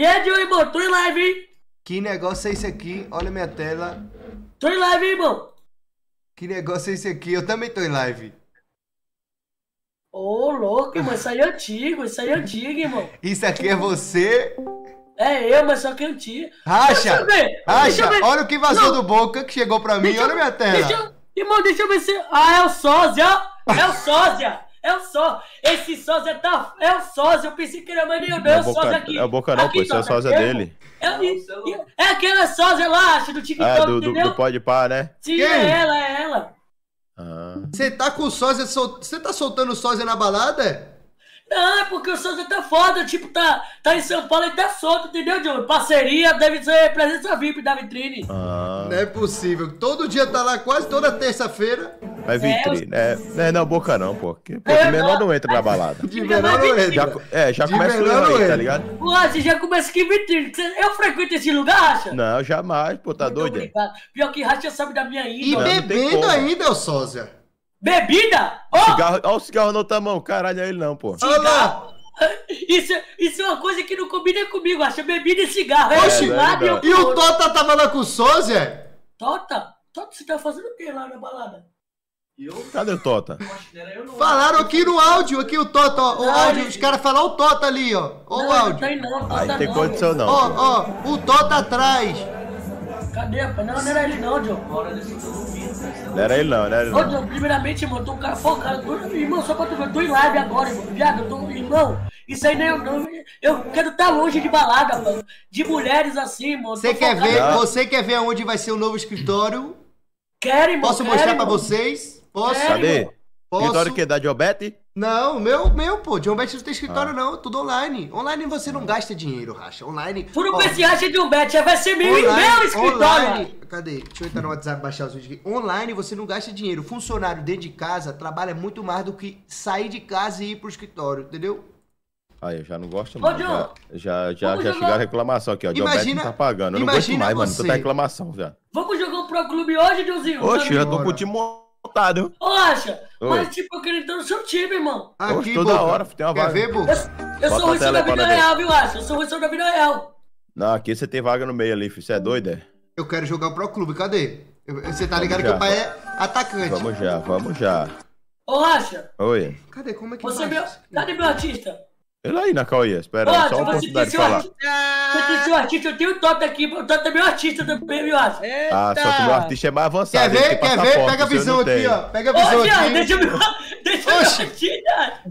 E é de irmão, tô em live, hein? Que negócio é esse aqui? Olha minha tela. Tô em live, hein, irmão. Que negócio é esse aqui? Eu também tô em live. Ô, oh, louco, irmão. Isso aí é antigo, isso aí é antigo, irmão. Isso aqui é você? É eu, mas só que é antigo. Racha! Racha! Olha o que vazou Não. do boca que chegou pra mim. Deixa olha eu, minha tela. Deixa eu... Irmão, deixa eu ver se. Ah, é o sósia! É o sósia! É o só. Esse sósia tá. É o sósia. Eu pensei que era mais nenhum, É o sósia aqui. É o Boca não, pô. Esse é, é o sósia dele. É, é, é aquela sósia lá, acho, do ah, TikTok. Ah, do, do, do Pode Pá, né? Sim, Quem? é ela, é ela. Ah. Você ah. tá com sósia. Você sol... tá soltando sósia na balada? Não, é porque o Souza é tá foda, tipo, tá, tá em São Paulo e tá solto, entendeu, John? Parceria deve ser presença VIP da vitrine. Ah. Não é possível. Todo dia tá lá, quase toda terça-feira. vai é, vitrine, é, é, não, boca não, pô. Porque, pô, de é, menor não entra na balada. De menor não entra. Já, é, já de começa o tá ligado? Pô, você já começa que vitrine. Eu frequento esse lugar, Racha? Não, jamais, pô, tá Muito doido? Obrigado. Pior que Racha sabe da minha índole. E não, bebendo não ainda, ô sósia. Bebida? Oh! Cigarro, olha o cigarro na outra mão, caralho, é ele não, pô. Cigarro. Isso, isso é uma coisa que não combina comigo, acha? Bebida e cigarro. É, é Oxi, é e o Tota tava lá com o Souza? Tota? Tota, você tá fazendo o que lá na balada? Eu? Cadê o Tota? Falaram aqui no áudio, aqui o Tota, ó, o áudio, os caras falaram o Tota ali, ó. Ó o áudio. Não não, Aí não tem condição não. Ó, ó, o Tota atrás. Não, não era ele não, John. Não era ele não, não era ele não. Ô, John, primeiramente, irmão, eu tô cara focado. Irmão, só pra tu ver, eu tô em live agora, irmão. Viado, eu tô... Irmão, isso aí nem eu não. É eu quero estar tá longe de balada, mano. De mulheres assim, mano. Você quer ver? Ah. Você quer ver onde vai ser o novo escritório? Quero, irmão. Posso quero, mostrar para vocês? Posso? Quero, Cadê? Posso... Escritório que dá é da Diobete? Não, meu, meu, pô. Diobete não tem escritório, ah. não. Tudo online. Online você não gasta dinheiro, Racha. Online. Furo com esse de Diobete, já vai ser meu online, meu escritório. Online. Cadê? Deixa eu entrar no WhatsApp baixar os vídeos aqui. Online você não gasta dinheiro. Funcionário dentro de casa trabalha muito mais do que sair de casa e ir pro escritório, entendeu? Aí, eu já não gosto mais. Ô, já, já, já, já chegou a reclamação aqui, ó. não tá pagando. Eu não gosto mais, você. mano. tá reclamação já. Vamos jogar um Pro Clube hoje, Joãozinho? Oxe, eu já tô com o voltado. Rocha, mas tipo, eu queria no seu time, irmão. Aqui, toda boca. hora, tem uma vaga. Ver, eu, eu sou o Ruiz da vida real, viu, Acha? Eu sou o Ruiz da vida real. Não, aqui você tem vaga no meio ali, filho. Você é doido, é? Eu quero jogar pro clube, cadê? Você tá ligado que o pai é atacante. Vamos já, vamos já. Ô, Racha. Oi. Cadê? Como é que você é faz? Cadê meu artista? aí, Cauê, espera aí, só uma oportunidade de falar. Você tem artista, eu tenho o Toto aqui, o Tota é meu artista também, meu artista. Ah, só que o meu artista é mais avançado. Quer ver, quer ver? Pega a visão aqui, ó. Pega a visão aqui. deixa eu... Deixa Oxi.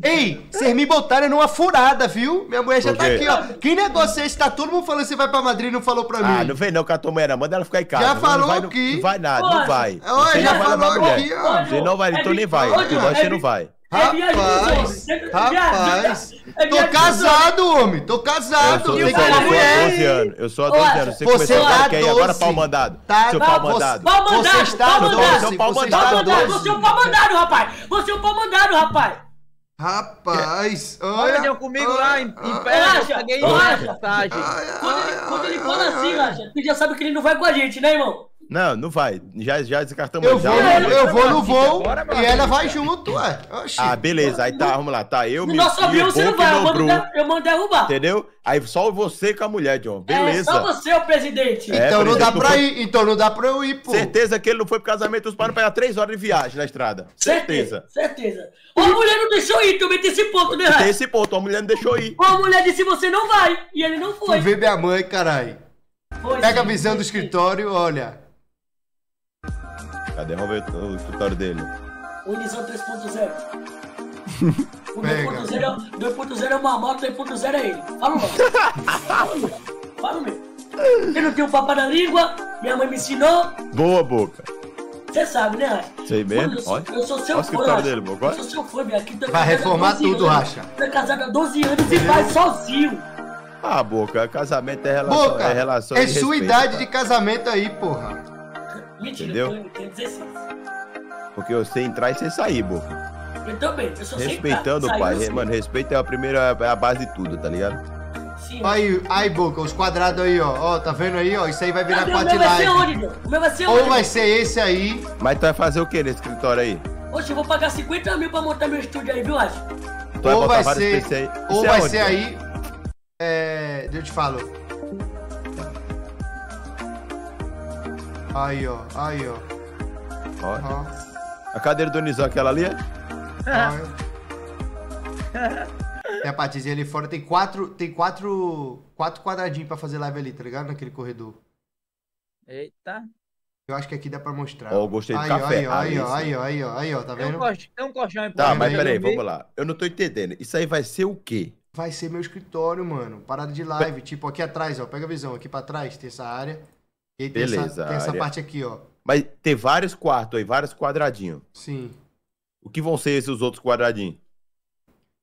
Ei, vocês me botaram numa furada, viu? Minha mulher já tá aqui, ó. Que negócio é esse? Tá todo mundo falando que você vai pra Madrid e não falou pra ah, mim. Ah, não vem não com a tua mulher, manda ela ficar em casa. Já falou aqui. Não vai nada, não vai. Ó, já falou aqui, ó. Você não vai, é então nem vai. Você é não vai. É rapaz, é minha ilusão. Rapaz, é minha tô casado, homem. Tô casado. Eu sou, eu sou, eu sou há 12 anos. Eu sou a 12 anos. Você, você tá 12. Aí, agora é pau mandado. Tá, seu tá, pau mandado. Pau mandado. Você está pau mandado. Você é um pau mandado. Você é um pau mandado, rapaz. Você é um pau mandado, rapaz. Rapaz, é. olha. Olha, comigo olha, lá em, em pé. Racha, paguei racha. Quando ele, quando ele fala assim, Racha, tu já sabe que ele não vai com a gente, né, irmão? Não, não vai. Já, já descartamos. Eu vou, já, eu, eu vou no voo agora, e ela vai junto, ué. Oxi. Ah, beleza. Aí tá, vamos lá. Tá, eu no me. Nosso avião você não vai, eu mando, eu derrubar. Entendeu? Aí só você com a mulher, John. Beleza. É, só você, o presidente. É, então presidente, não dá pra foi... ir. Então não dá pra eu ir, pô. Certeza que ele não foi pro casamento dos para pegar três horas de viagem na estrada. Certeza. Certeza. Ou a mulher não deixou ir, também tem esse ponto, né, Tem esse ponto, a mulher não deixou ir. Ou a mulher disse você não vai. E ele não foi. Tu vê minha mãe, caralho. Pega a visão do escritório, olha. Cadê? o escritório dele. Unizão 3.0. o 2.0 é, é uma moto, 3.0 é ele. Fala, mano. Fala, meu. Eu não tenho papo na língua, minha mãe me ensinou. Boa boca. Você sabe, né, Racha? Sei bem. eu, sou, eu sou seu fã. Dele, eu sou seu fã, minha. Aqui Vai reformar tudo, Racha. é casado há 12 anos e vai sozinho. Ah, Boca, casamento é relação, boca, é relação é de sua respeito, idade cara. de casamento aí, porra. Mentira, Entendeu? eu tenho 16. Porque você entrar e você sair, burro. Eu também, eu sou Respeitando o pai, assim. mano, respeito é a primeira, é a base de tudo, tá ligado? Sim, aí, aí, Boca, os quadrados aí, ó. Ó, tá vendo aí, ó? Isso aí vai virar quantidade. quadrilagem. O meu vai ser onde, meu? O meu vai ser onde? Ou vai ser esse aí. Mas tu vai fazer o que nesse escritório aí? Oxe, eu vou pagar 50 mil pra montar meu estúdio aí, viu, Acho? Ou vai, vai ser. Ou é vai onde, ser cara? aí. É, eu te falo. Aí, ó. Aí, ó. Ó. ó. A cadeira do Nizão, aquela ali? É? Tem a é, partezinha ali fora. Tem quatro, tem quatro, quatro quadradinhos pra fazer live ali, tá ligado? Naquele corredor. Eita. Eu acho que aqui dá pra mostrar. Ó, eu gostei do aí, café. Aí, ó, ah, aí, ó, aí, ó, aí, ó, aí, ó, tá vendo? Tem um, colchão, tem um colchão aí tá, pra Tá, mas peraí, vamos lá. Eu não tô entendendo. Isso aí vai ser o quê? Vai ser meu escritório, mano. Parada de live. Tipo, aqui atrás, ó. Pega a visão. Aqui pra trás tem essa área. E aí tem Beleza. Essa, tem essa parte aqui, ó. Mas tem vários quartos aí, vários quadradinhos. Sim. O que vão ser esses outros quadradinhos?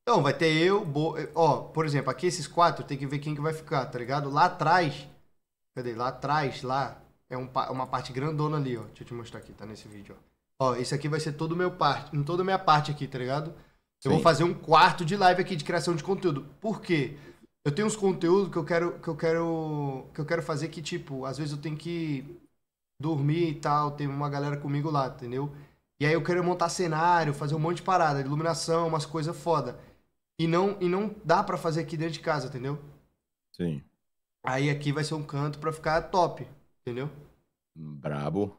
Então, vai ter eu, bo... ó, por exemplo, aqui esses quatro, tem que ver quem que vai ficar, tá ligado? Lá atrás, cadê? Lá atrás, lá, é um, uma parte grandona ali, ó. Deixa eu te mostrar aqui, tá nesse vídeo, ó. Ó, esse aqui vai ser todo meu parte, em toda a minha parte aqui, tá ligado? Eu vou fazer um quarto de live aqui de criação de conteúdo. Por quê? eu tenho uns conteúdos que eu quero que eu quero que eu quero fazer que tipo, às vezes eu tenho que dormir e tal, tem uma galera comigo lá, entendeu? E aí eu quero montar cenário, fazer um monte de parada, iluminação, umas coisas foda. E não e não dá para fazer aqui dentro de casa, entendeu? Sim. Aí aqui vai ser um canto para ficar top, entendeu? Brabo.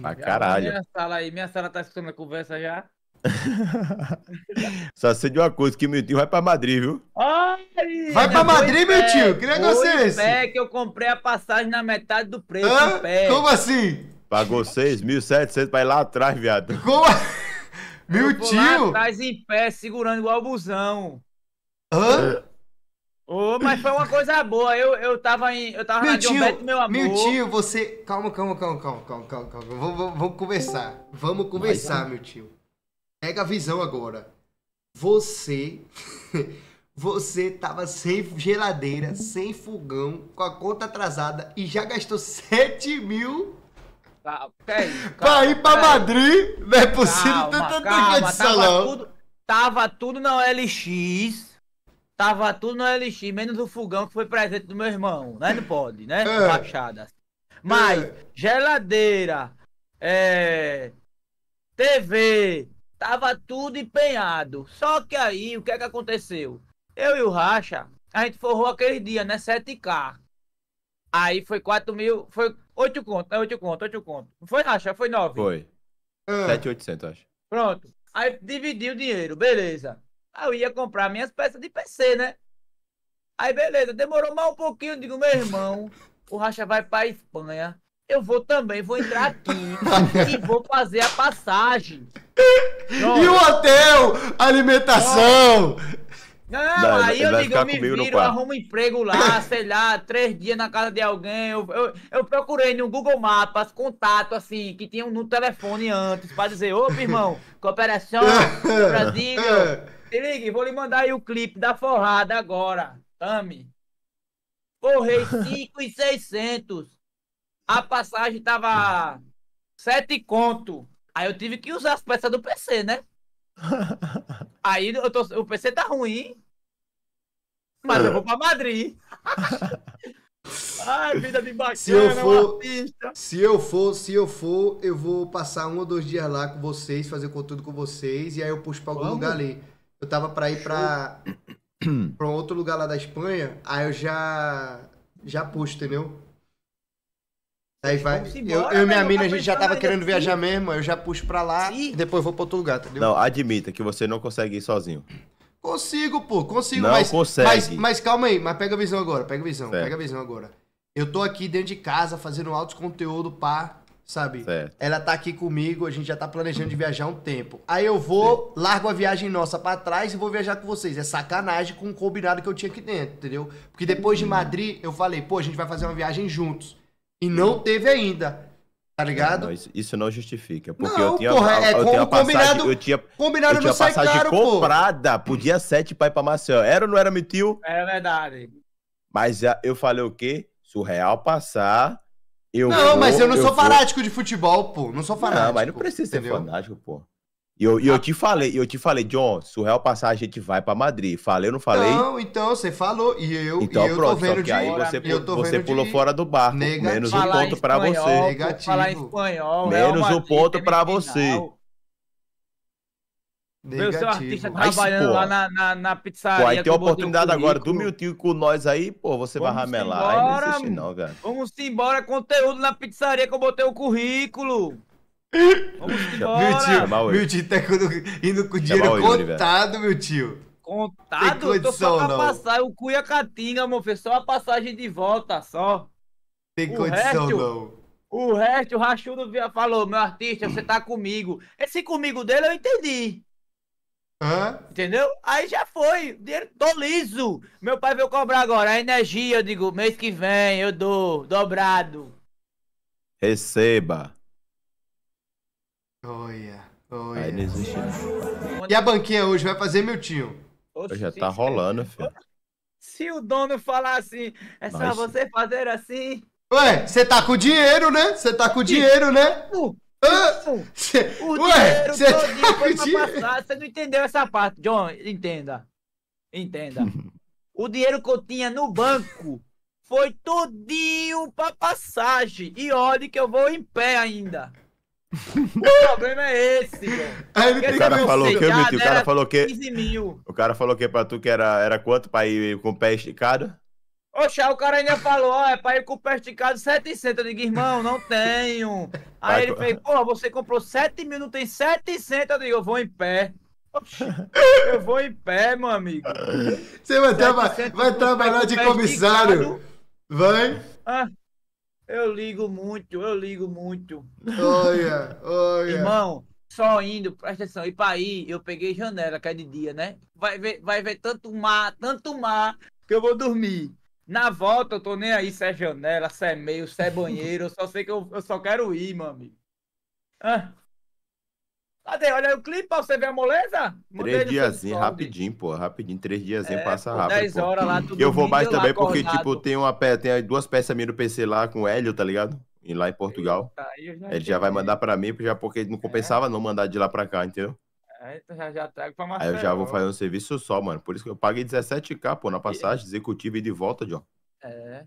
Pra caralho. Minha sala aí, minha sala tá escutando a conversa já. Só sei de uma coisa, que meu tio vai pra Madrid, viu? Ai, vai pra Madrid, meu tio? Que negócio é esse? É que eu comprei a passagem na metade do preço. Hã? Como assim? Pagou 6.700 pra ir lá atrás, viado. Como? Meu eu tio? Lá atrás em pé, segurando igual o busão. Hã? Oh, mas foi uma coisa boa. Eu, eu tava em. Eu tava meu na tio, Beto, meu amor. Meu tio, você. Calma, calma, calma, calma, calma, calma, calma. Vamos, conversar. Vamos conversar, meu tio pega a visão agora. Você você tava sem geladeira, sem fogão, com a conta atrasada e já gastou 7 mil calma, tá, calma, pra ir pra Madrid? Não é possível tanta coisa de salão. Tudo, tava tudo na OLX. Tava tudo na LX, menos o fogão que foi presente do meu irmão. Né? Não pode, né? É. Mas, é. geladeira, é, TV, Tava tudo empenhado. Só que aí, o que é que aconteceu? Eu e o Racha, a gente forrou aquele dia, né? 7K. Aí foi 4 mil, foi 8 conto, né? 8 conto, 8 conto. Não foi, Racha? Foi 9. Foi. Ah. 7,800, acho. Pronto. Aí dividi o dinheiro, beleza. Aí eu ia comprar minhas peças de PC, né? Aí beleza, demorou mais um pouquinho, digo, meu irmão, o Racha vai pra Espanha eu vou também, vou entrar aqui e vou fazer a passagem. E o hotel, alimentação. Não, não, aí eu digo, eu me viro, arrumo um emprego lá, sei lá, três dias na casa de alguém. Eu, eu, eu procurei no Google Maps, contato, assim, que tinha um no telefone antes, pra dizer, ô, irmão, cooperação, Brasil, é. se ligue, vou lhe mandar aí o clipe da forrada agora, Tami. Forrei 5 e 600 a passagem tava sete conto. Aí eu tive que usar as peças do PC, né? Aí eu tô, o PC tá ruim, mas eu vou pra Madrid. Ai, vida de bacana, se eu for, Se eu for, se eu for, eu vou passar um ou dois dias lá com vocês, fazer conteúdo com vocês, e aí eu puxo pra algum Vamos. lugar ali. Eu tava pra ir pra, pra um outro lugar lá da Espanha, aí eu já, já puxo, entendeu? Aí vai. Embora, eu e minha mina, tá a gente já tava querendo viajar mesmo, mesmo, eu já puxo pra lá Sim. e depois vou pra outro lugar, entendeu? Não, admita que você não consegue ir sozinho. Consigo, pô, consigo. Não mas, consegue. Mas, mas calma aí, mas pega a visão agora, pega a visão, certo. pega a visão agora. Eu tô aqui dentro de casa fazendo altos conteúdo pra, sabe? Certo. Ela tá aqui comigo, a gente já tá planejando de viajar um tempo. Aí eu vou, Sim. largo a viagem nossa para trás e vou viajar com vocês. É sacanagem com o combinado que eu tinha aqui dentro, entendeu? Porque depois de hum. Madrid, eu falei, pô, a gente vai fazer uma viagem juntos. E não teve ainda. Tá ligado? Não, isso, não justifica. Porque não, eu tinha, porra, é, eu, tinha passagem, combinado, eu tinha, combinado eu tinha passagem caro, comprada pô. pro dia 7 pra ir pra Maceió. Era ou não era, meu tio? Era é verdade. Mas é, eu falei o quê? Se o Real passar, eu Não, vou, mas eu não eu sou vou... fanático de futebol, pô. Não sou fanático. Não, mas não precisa entendeu? ser fanático, pô. E eu, eu ah. te falei, eu te falei, John, se o Real passar, a gente vai para Madrid. Falei ou não falei? Não, então você falou. E eu, então, e eu pronto, tô vendo de aí você, você pulou de... fora do barco. Negativo. Menos um ponto para você. Negativo. Falar espanhol, Menos um ponto para você. Negativo. Meu seu artista trabalhando pô, lá na, na, na pizzaria. Pô, aí tem a oportunidade agora do Miltinho com nós aí, pô, você vamos vai ramelar. Embora, aí não existe não, velho. Vamos embora, conteúdo na pizzaria que eu botei o currículo. Vamos Meu tio, é meu tio tá indo com dinheiro é contado, meu tio. Contado? Tem condição, eu tô só pra passar o catinha, meu filho. Só a passagem de volta, só. Tem o condição, resto, não. O resto, o Rachudo falou, meu artista, você tá comigo. Esse comigo dele eu entendi. Hã? Entendeu? Aí já foi. Dinheiro, tô liso. Meu pai veio cobrar agora. A energia, eu digo, mês que vem eu dou, dobrado. Receba. Olha, olha. Aí né? E a banquinha hoje vai fazer, meu tio? Oxe, já tá rolando, filho. Se o dono falar assim, é só você fazer assim. Ué, você tá com dinheiro, né? Você tá com dinheiro, né? cê... O Ué, dinheiro todo tá foi pra passar. Você não entendeu essa parte, John. Entenda. Entenda. o dinheiro que eu tinha no banco foi todinho pra passagem. E olha que eu vou em pé ainda. O problema é esse, velho. Assim, o cara falou que, eu menti, o cara falou que... 15 mil. O cara falou que é pra tu que era, era quanto pra ir com o pé esticado? Oxe, o cara ainda falou, ó, é pra ir com o pé esticado 700. Eu digo, irmão, não tenho. Aí Vai, ele co... fez, porra, você comprou 7 mil, não tem 700. Eu digo, eu vou em pé. Oxi, eu vou em pé, meu amigo. Você vai, traba vai trabalhar de comissário? Vai? Ah. Eu ligo muito, eu ligo muito. Olha, olha. Irmão, só indo, presta atenção. E para aí, eu peguei janela, que é de dia, né? Vai ver, vai ver tanto mar, tanto mar, que eu vou dormir. Na volta, eu tô nem aí se é janela, se é meio, se é banheiro. Eu só sei que eu, eu só quero ir, meu amigo. Ah, Cadê? Olha aí o clipe pra você ver a moleza. Mandei três diazinho, rapidinho, pô. Rapidinho, três diazinho, é, passa rápido. Dez horas lá, tudo Eu vou mais também porque, acordado. tipo, tem, uma, tem duas peças minhas no PC lá com o Hélio, tá ligado? E lá em Portugal. Eita, já ele já vai mandar pra mim, já porque não compensava é. não mandar de lá pra cá, entendeu? É, então já, já trago pra Marcelo. Aí eu já vou fazer um serviço só, mano. Por isso que eu paguei 17k, pô, na passagem executiva e de volta, John. É.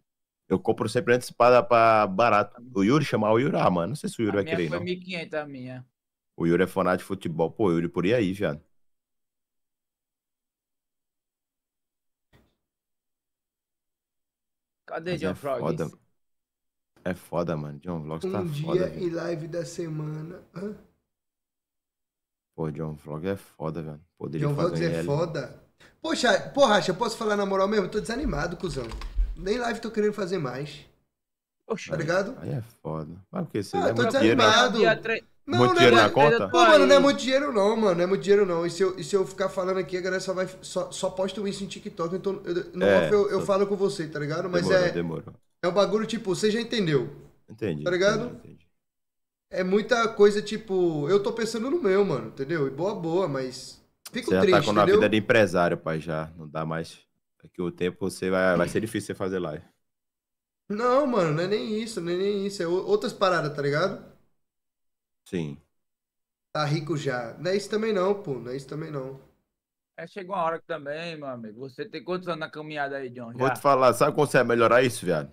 Eu compro sempre antecipada pra barato. Tá o Yuri chamar o Yuri, ah, mano. Não sei se o Yuri a vai querer, não. Foi 1.500 a minha. O Yuri é fanático de futebol. Pô, Yuri, por aí, viado. Cadê Mas John é Frogs? Foda. É foda, mano. John Vlogs tá um tá dia foda. dia e live da semana. Hã? Pô, John Vlog é foda, velho. Poderia John Vlogs é foda. Poxa, porra, Racha, posso falar na moral mesmo? Eu tô desanimado, cuzão. Nem live tô querendo fazer mais. Poxa. Tá ligado? Aí é foda. Mas o que? Você ah, é tô desanimado. Dinheiro, né? Não, muito não é dinheiro é, na conta? mano, não é muito dinheiro não, mano. Não é muito dinheiro não. E se eu, e se eu ficar falando aqui, a galera só, vai, só, só isso em TikTok. Então, eu, no é, eu, eu, falo com você, tá ligado? Mas demorou, é. Demorou. É um bagulho, tipo, você já entendeu. Entendi. Tá ligado? Entendi, É muita coisa, tipo, eu tô pensando no meu, mano, entendeu? E boa, boa, mas. Fico você tá triste. Você tá com entendeu? a vida de empresário, pai, já. Não dá mais. Daqui o tempo você vai, vai ser difícil você fazer live. Não, mano, não é nem isso, não é nem isso. É outras paradas, tá ligado? Sim. Tá rico já. Não é isso também não, pô. Não é isso também não. É, chegou uma hora que também, meu amigo. Você tem quantos anos na caminhada aí, John? Já? Vou te falar, sabe como você vai melhorar isso, viado?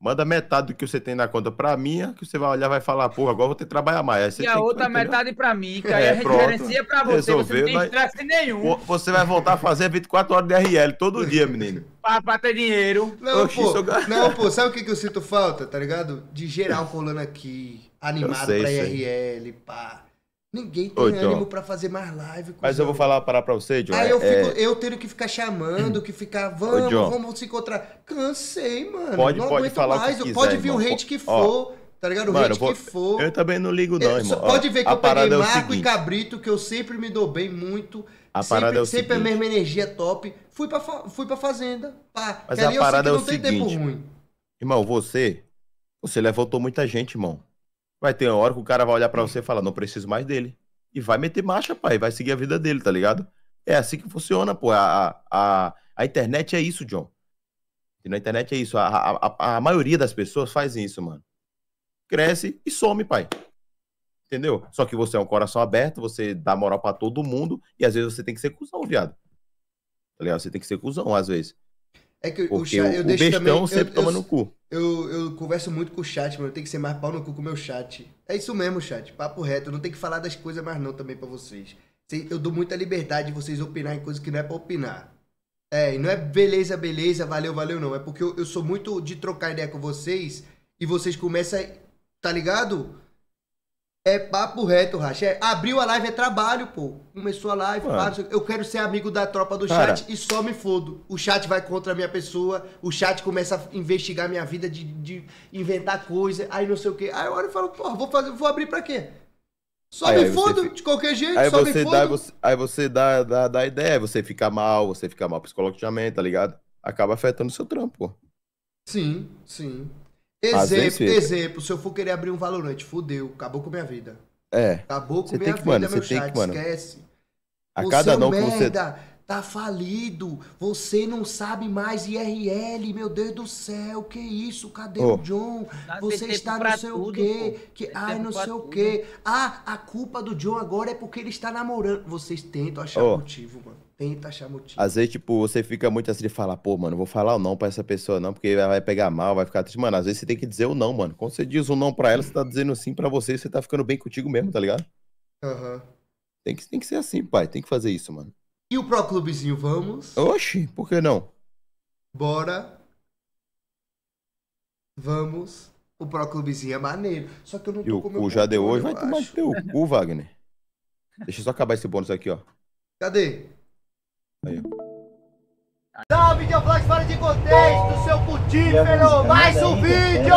Manda metade do que você tem na conta pra mim, que você vai olhar vai falar, porra, agora vou ter que trabalhar mais. e a outra que... metade pra mim, que aí é, a referência pra você. Resolveu, você não tem mas... nenhum. Você vai voltar a fazer 24 horas de RL todo dia, menino. pra, pra ter dinheiro. Não, Oxi, pô, sou... não, pô, sabe o que, que eu sinto falta, tá ligado? De geral rolando aqui animado sei, pra IRL, pá. Ninguém tem Ô, ânimo então. pra fazer mais live. Mas eu vou falar parar pra você, John. Aí eu, é, é... eu tenho que ficar chamando, que ficar, vamos, Ô, vamos se encontrar. Cansei, mano. Pode, não pode falar mais. Quiser, pode vir irmão. o hate que for. Ó. Tá ligado? O mano, hate vou... que for. Eu também não ligo, não, eu, irmão. Pode ver que a eu peguei é Marco e Cabrito, que eu sempre me dou bem muito. A sempre, parada é o Sempre seguinte. a mesma energia top. Fui pra, fui pra fazenda. Pá. Mas a parada é o seguinte. Irmão, você. Você levantou muita gente, irmão. Vai ter uma hora que o cara vai olhar para você e falar, não preciso mais dele. E vai meter marcha, pai, vai seguir a vida dele, tá ligado? É assim que funciona, pô. A, a, a internet é isso, John. E na internet é isso. A, a, a maioria das pessoas faz isso, mano. Cresce e some, pai. Entendeu? Só que você é um coração aberto, você dá moral para todo mundo e às vezes você tem que ser cusão, viado. Tá ligado? Você tem que ser cuzão, às vezes. É que o chat, eu o deixo também. sempre eu, toma eu, no cu. Eu, eu converso muito com o chat, mano. Eu tenho que ser mais pau no cu com o meu chat. É isso mesmo, chat. Papo reto. Eu não tenho que falar das coisas mais não também para vocês. Eu dou muita liberdade de vocês opinarem coisas que não é pra opinar. É, e não é beleza, beleza, valeu, valeu, não. É porque eu, eu sou muito de trocar ideia com vocês e vocês começam, tá ligado? É papo reto, Racha. É, abriu a live, é trabalho, pô. Começou a live, eu quero ser amigo da tropa do cara. chat e só me fodo. O chat vai contra a minha pessoa, o chat começa a investigar minha vida, de, de inventar coisa, aí não sei o quê. Aí eu olho e falo, pô, vou, fazer, vou abrir pra quê? Só aí, me aí fodo de qualquer jeito, aí só me fodo. Dá, você, aí você dá, dá, dá ideia, você fica mal, você fica mal psicologicamente, tá ligado? Acaba afetando o seu trampo, pô. Sim, sim. Exemplo, exemplo, se eu for querer abrir um Valorant, fudeu, acabou com minha vida. É. Acabou com minha tem que, vida, mano, meu chat, que, mano, esquece. A você cada é não merda, você... tá falido, você não sabe mais IRL, meu Deus do céu, que isso, cadê oh. o John? você está não sei tudo, o quê, que, ai não sei o quê. Ah, a culpa do John agora é porque ele está namorando. Vocês tentam achar oh. motivo, mano tenta achar motivo. Às vezes, tipo, você fica muito assim de falar, pô, mano, vou falar o não pra essa pessoa não, porque ela vai pegar mal, vai ficar triste. Mano, às vezes você tem que dizer o não, mano. Quando você diz o não pra ela, você tá dizendo sim pra você e você tá ficando bem contigo mesmo, tá ligado? Aham. Uhum. Tem, que, tem que ser assim, pai. Tem que fazer isso, mano. E o Pro Clubezinho, vamos? Oxi, por que não? Bora. Vamos. O Pro Clubezinho é maneiro. Só que eu não tô e com o meu. O já deu hoje, vai tomar teu cu, Wagner. Deixa eu só acabar esse bônus aqui, ó. Cadê? Aí. Salve, Videoflex, fora de contexto, seu putífero! Né? Mais um vídeo!